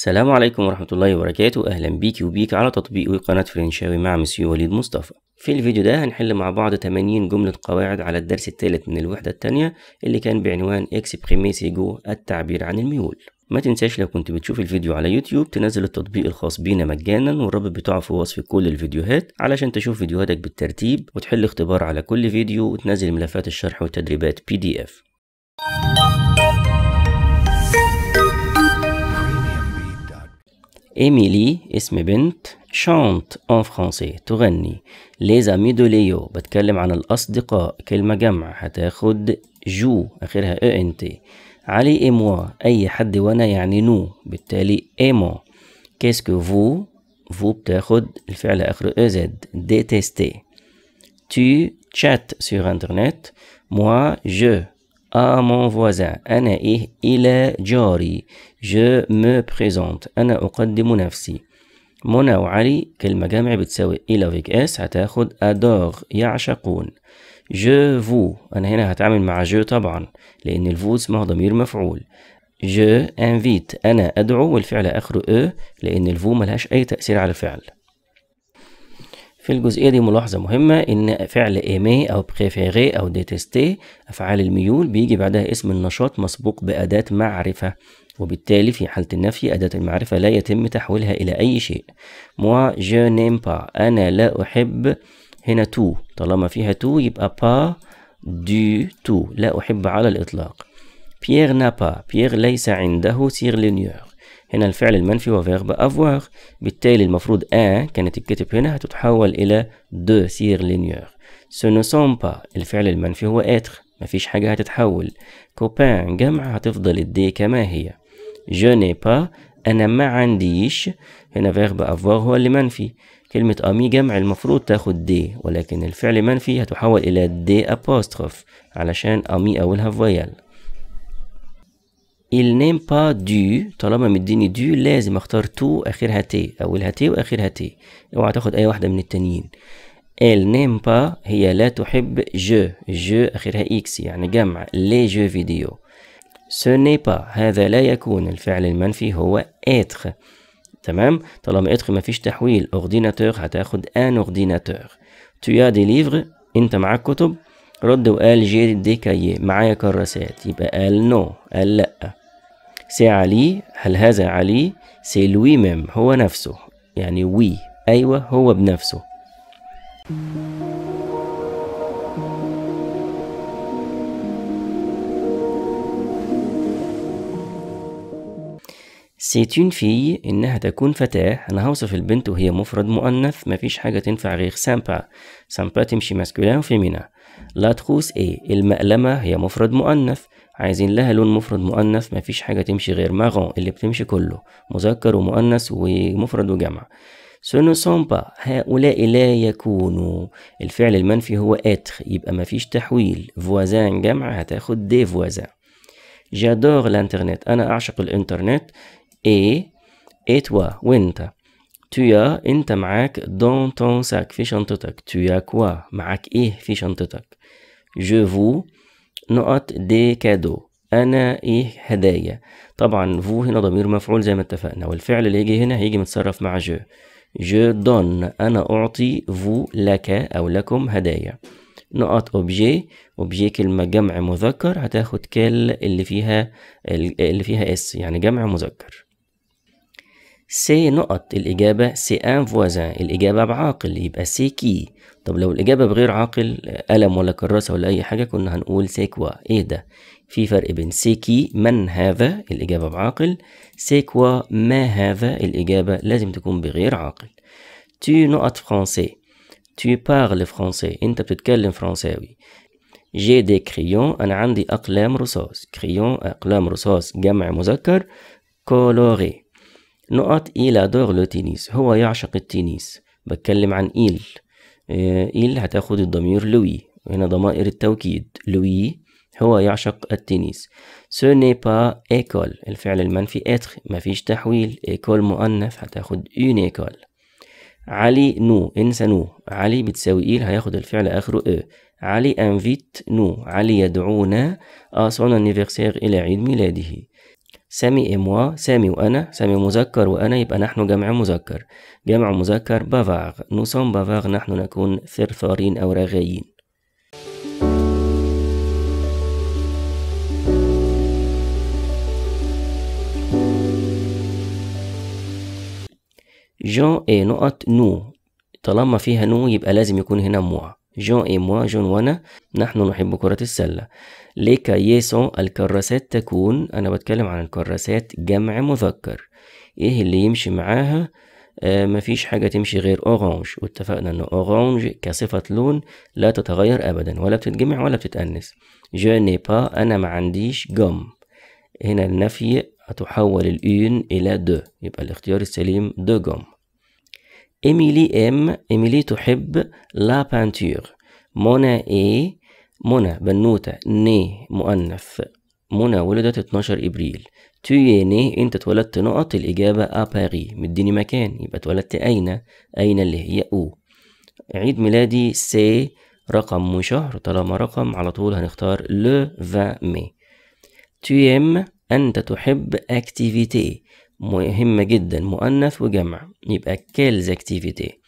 السلام عليكم ورحمة الله وبركاته أهلا بيك وبيك على تطبيق قناة فرنشاوي مع مسيو وليد مصطفى في الفيديو ده هنحل مع بعض 80 جملة قواعد على الدرس الثالث من الوحدة الثانية اللي كان بعنوان إكس اكسبريمي سيجو التعبير عن الميول ما تنساش لو كنت بتشوف الفيديو على يوتيوب تنزل التطبيق الخاص بينا مجانا والرابط بتاعه في وصف كل الفيديوهات علشان تشوف فيديوهاتك بالترتيب وتحل اختبار على كل فيديو وتنزل ملفات الشرح والتدريبات بي دي اف إيميلي اسم بنت شانت ان فرونسي تغني لي زامي دو ليو بتكلم عن الأصدقاء كلمة جمع هتاخد جو آخرها اي ان تي علي اي موا أي حد وأنا يعني نو بالتالي إي مو كيسكو فو فو بتاخد الفعل آخره اي زد ديتيستي تو تشات sur إنترنت موا جو آ مون فوازان أنا إيه إلى جاري Je me présente. أنا أقدم نفسي. منى وعلي كلمة جامع بتساوي إلى فيك اس هتاخد أدور يعشقون. Je vous أنا هنا هتعامل مع je طبعا لأن الفو اسمها ضمير مفعول. Je invite أنا أدعو والفعل آخره أ لأن الفو ملهاش أي تأثير على الفعل. في الجزئية دي ملاحظة مهمة إن فعل إيمي أو بريفيري أو ديتستي أفعال الميول بيجي بعدها اسم النشاط مسبوق بأداة معرفة وبالتالي في حالة النفي أداة المعرفة لا يتم تحويلها إلى أي شيء موا je n'aime pas أنا لا أحب هنا تو طالما فيها تو يبقى با دو تو لا أحب على الإطلاق بيير نا pas بيير ليس عنده سير لينيور هنا الفعل المنفي هو فيرب افوار بالتالي المفروض ان كانت تتكتب هنا هتتحول الى دو سير لينيور سو نو سون با الفعل المنفي هو اتر مفيش حاجة هتتحول كوبان جمع هتفضل الدي كما هي Je n'ai pas. أنا ما عنديش هنا فيرب أفوار هو اللي منفي كلمة أمي جمع المفروض تاخد دي ولكن الفعل منفي هتحول إلى دي أبوستروف علشان أمي أولها فويال Il n'aime با دو طالما مديني دو لازم اختار تو اخرها تي اولها تي واخرها تي اوعى تاخد اي واحده من التانيين ال نيم با هي لا تحب جو جو اخرها اكس يعني جمع لي جو فيديو ce n'est pas هذا لا يكون الفعل المنفي هو être تمام طالما être ما فيش تحويل ordinateur هتاخد un ordinateur tu as des livres انت معاك كتب رد وقال جي دي كايي معايا كراسات يبقى قال نو قال لا سي علي هل هذا علي سي لوي ميم هو نفسه يعني وي ايوه هو بنفسه سيتون في إنها تكون فتاة أنا هوصف البنت وهي مفرد مؤنث مفيش حاجة تنفع غير سامبا سامبا تمشي ماسكولين وفيمينا لا تخوس إيه المألمة هي مفرد مؤنث عايزين لها لون مفرد مؤنث مفيش حاجة تمشي غير ماغون اللي بتمشي كله مذكر ومؤنث ومفرد وجمع سونو سومبا هؤلاء لا يكونوا الفعل المنفي هو اتر يبقى مفيش تحويل فوازان جمع هتاخد دي فوازان جادور الانترنت انا اعشق الانترنت اي اي توا وانت تويا انت معاك دون تون ساك في شنطتك تويا كوا معاك ايه في شنطتك جو فو نقط دي كادو انا ايه هدايا طبعا فو هنا ضمير مفعول زي ما اتفقنا والفعل اللي هيجي هنا هيجي متصرف مع جو جو دون انا اعطي فو لك او لكم هدايا نقط اوبجي اوبجي كلمه جمع مذكر هتاخد كل اللي فيها اللي فيها اس يعني جمع مذكر سي نقط الإجابة سي ان فوازان الإجابة بعاقل يبقى سي كي طب لو الإجابة بغير عاقل قلم ولا كراسة ولا أي حاجة كنا هنقول سي كوا إيه ده في فرق بين سي كي من هذا الإجابة بعاقل سي كوا ما هذا الإجابة لازم تكون بغير عاقل تي نقط فرنسي تي بارل فرونسي انت بتتكلم فرنساوي جي دي كريون انا عندي اقلام رصاص كريون اقلام رصاص جمع مذكر كولوري نقط إيل أدور لو تينيس هو يعشق التنس بتكلم عن إيل آه، إيل هتاخد الضمير لوي وهنا ضمائر التوكيد لوي هو يعشق التنس سو ني با ايكول الفعل المنفي اتر مفيش تحويل ايكول مؤنث هتاخد اون ايكول علي نو انسى نو علي بتساوي ايل هياخد الفعل اخره او علي انفيت نو علي يدعونا ا سون انيفرسير الى عيد ميلاده سامي إموا إيه سامي وأنا سامي مذكر وأنا يبقى نحن جمع مذكر جمع مذكر بافاغ نوسون بافاغ نحن نكون ثرثارين أو رغايين جون اي نقط نو طالما فيها نو يبقى لازم يكون هنا موا جون اي موا جون وانا نحن نحب كرة السلة لكايسون الكراسات تكون أنا بتكلم عن الكراسات جمع مذكر إيه اللي يمشي معاها آه مفيش حاجة تمشي غير أورانج واتفقنا إن أورانج كصفة لون لا تتغير أبدا ولا بتتجمع ولا بتتأنس جو ني با أنا ما عنديش جم هنا النفي هتحول الإون إلى دو يبقى الاختيار السليم دو جم إيميلي إم إيميلي تحب لا بانتور منى إيه منى بنوتة ني مؤنث منى ولدت 12 إبريل تي ني أنت اتولدت نقط الإجابة أ باري مديني مكان يبقى اتولدت أين أين اللي هي أو عيد ميلادي سي رقم مشهر طالما رقم على طول هنختار لو 20 مي تو إم أنت تحب أكتيفيتي مهمة جدا مؤنث وجمع يبقى كيلز اكتيفيتي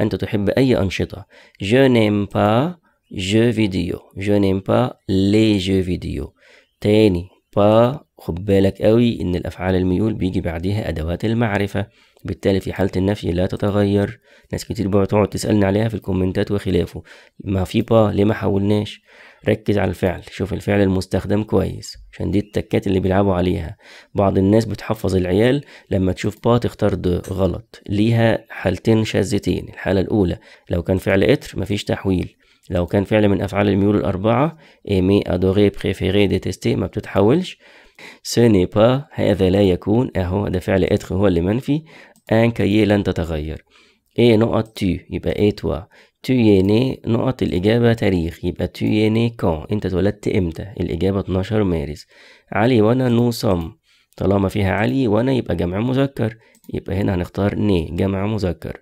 أنت تحب أي أنشطة جو نيم با جو فيديو جو نيم با لي جو فيديو تاني با خد بالك قوي إن الأفعال الميول بيجي بعديها أدوات المعرفة بالتالي في حالة النفي لا تتغير ناس كتير بقى تقعد تسألني عليها في الكومنتات وخلافه ما في با ليه ما حولناش ركز على الفعل شوف الفعل المستخدم كويس عشان دي التكات اللي بيلعبوا عليها بعض الناس بتحفظ العيال لما تشوف با تختار دو غلط ليها حالتين شاذتين الحالة الأولى لو كان فعل إتر مفيش تحويل لو كان فعل من أفعال الميول الأربعة إيمي أدوغي بريفيري ديتستي ما بتتحولش سيني با هذا لا يكون أهو ده فعل إتر هو اللي منفي أن كاييه لن تتغير إيه نقط تي يبقى إيه توا تييني نقط الإجابة تاريخ يبقى تييني كون أنت اتولدت إمتى الإجابة 12 مارس علي وانا نو صم طالما فيها علي وانا يبقى جمع مذكر يبقى هنا هنختار ني جمع مذكر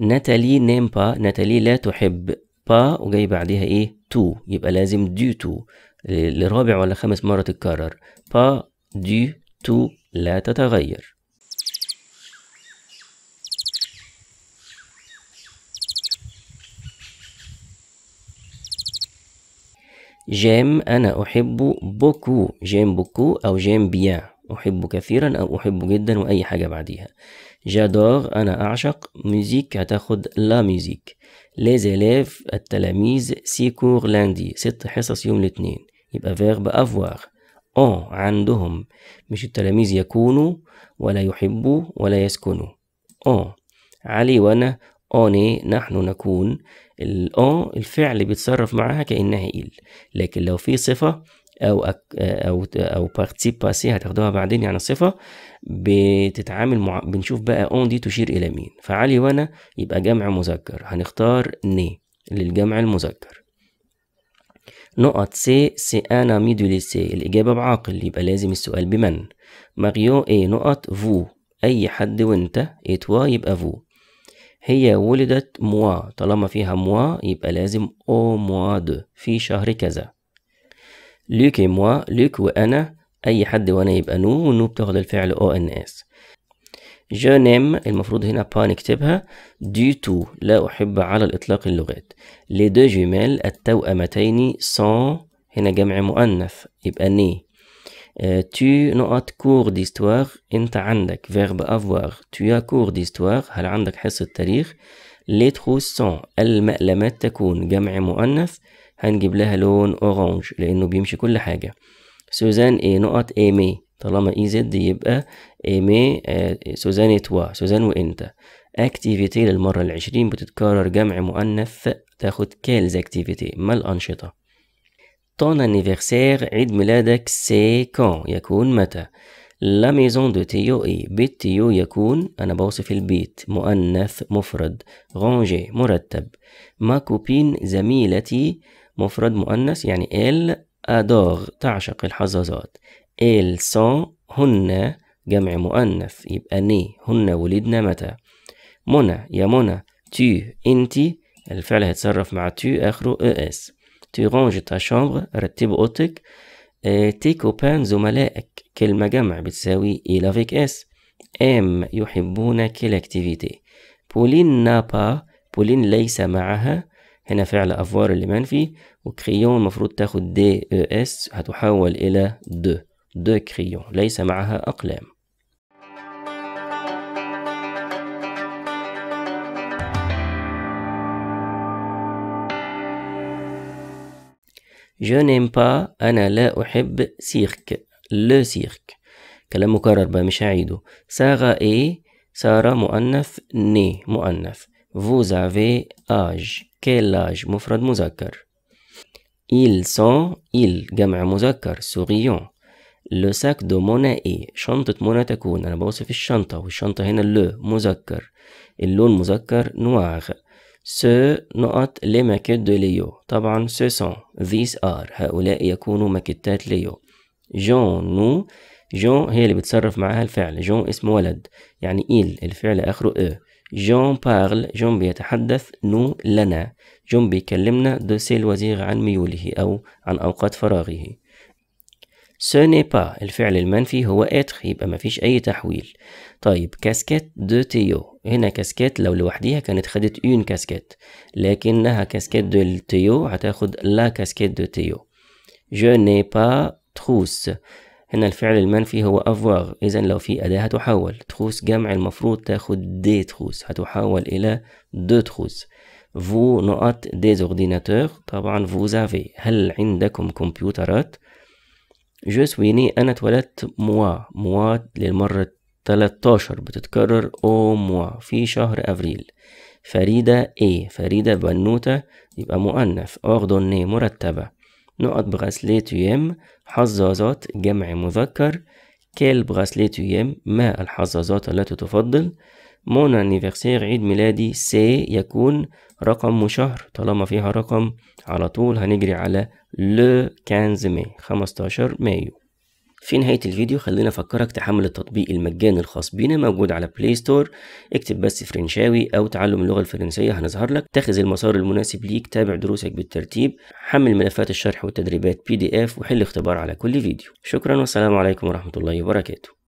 ناتالي نيم با ناتالي لا تحب با وجاي بعدها ايه تو يبقى لازم دو تو لرابع ولا خامس مرة تتكرر با دو تو لا تتغير جيم أنا أحب بوكو جيم بوكو أو جيم بيا أحب كثيرا أو أحب جدا وأي حاجة بعديها جادور أنا أعشق ميوزيك هتاخد لا ميوزيك ليز إليف التلاميذ سي كور لاندي ست حصص يوم الاثنين يبقى فيرب أفوار أو عندهم مش التلاميذ يكونوا ولا يحبوا ولا يسكنوا أو علي وأنا أوني نحن نكون الاو الفعل بيتصرف معاها كأنها إل لكن لو في صفة أو أك أو أو بارتيب باسي هتاخدوها بعدين يعني صفة بتتعامل مع بنشوف بقى أون دي تشير إلى مين فعلي وأنا يبقى جمع مذكر هنختار ني للجمع المذكر نقط سي سي أنا ميدو لسي الإجابة بعاقل يبقى لازم السؤال بمن ماريو إيه نقط فو أي حد وأنت توا يبقى فو هي ولدت موا طالما فيها موا يبقى لازم او موا دو في شهر كذا لوك موا لوك وأنا أي حد وأنا يبقى نو ونو بتاخد الفعل او ان اس جو نيم المفروض هنا با نكتبها دي تو لا أحب على الإطلاق اللغات لي دو جيميل التوأمتين سون هنا جمع مؤنث يبقى ني Euh, tu نقط كور ديستوار انت عندك فيرب افوار tu as كور ديستوار هل عندك حصة تاريخ les سون المقلمات تكون جمع مؤنث هنجيب لها لون اورانج لانه بيمشي كل حاجة سوزان اي نقط ايمي طالما اي زد يبقى ايمي آه سوزان توا سوزان وانت اكتيفيتي للمرة العشرين بتتكرر جمع مؤنث تاخد كالز اكتيفيتي ما الانشطة Ton anniversaire, عيد ميلادك, سي كون يكون متى. لا ميزون دو تيو اي بيت تيو يكون أنا بوصف البيت مؤنث مفرد غونجي مرتب ما كوبين زميلتي مفرد مؤنث يعني ال أدور تعشق الحظاظات ال سون هن جمع مؤنث يبقى ني هن ولدنا متى منى يا منى تي انتي الفعل هيتصرف مع تي آخره اس تي رونج تا شامبر رتب اوتك تي كوبان زملائك كلمة جمع بتساوي اي لافيك اس ام يحبون كل اكتيفيتي بولين نابا بولين ليس معها هنا فعل افوار اللي منفي وكريون المفروض تاخد دي او اس هتحول الى دو دو كريون ليس معها اقلام Je n'aime pas أنا لا أحب سيرك لو سيرك كلام مكرر بقى مش هعيده سارة إيه سارة مؤنث ني مؤنث Vous avez âge quel âge مفرد مذكر Ils sont ils جمع مذكر souriant لو ساك دو مونا ايه شنطة منى تكون انا بوصف الشنطة والشنطة هنا لو مذكر اللون مذكر نوار سو نقط les maquettes de Léo طبعا سو سون ذيس ار هؤلاء يكونوا ماكيتات ليو جون نو جون هي اللي بتصرف معاها الفعل جون اسم ولد يعني إيل الفعل آخره أ e. جون بارل جون بيتحدث نو لنا جون بيكلمنا دو سي الوزير عن ميوله أو عن أوقات فراغه سوني با الفعل المنفي هو اتر يبقى مفيش أي تحويل طيب كاسكيت دو تيو هنا كاسكيت لو لوحديها كانت خدت اون كاسكيت لكنها كاسكيت دو تيو هتاخد لا كاسكيت دو تيو جو ني با تروس هنا الفعل المنفي هو افوار اذا لو في اداه هتحول تروس جمع المفروض تاخد دي تروس هتحول الى دو تروس فو نقط ديزورديناتور طبعا فو زافي هل عندكم كمبيوترات جو سويني أنا اتولدت موا موا للمرة 13 بتتكرر أو موا في شهر أفريل فريدة إيه فريدة بنوتة يبقى مؤنث أغضن مرتبة نقط بغسلية يم حظاظات جمع مذكر كل غسلية يم ما الحظاظات التي تفضل مون انيفرسير عيد ميلادي سي يكون رقم وشهر طالما فيها رقم على طول هنجري على لو 15 ماي 15 مايو في نهاية الفيديو خلينا أفكرك تحمل التطبيق المجاني الخاص بينا موجود على بلاي ستور اكتب بس فرنشاوي أو تعلم اللغة الفرنسية هنظهر لك تاخذ المسار المناسب ليك تابع دروسك بالترتيب حمل ملفات الشرح والتدريبات بي دي اف وحل اختبار على كل فيديو شكرا والسلام عليكم ورحمة الله وبركاته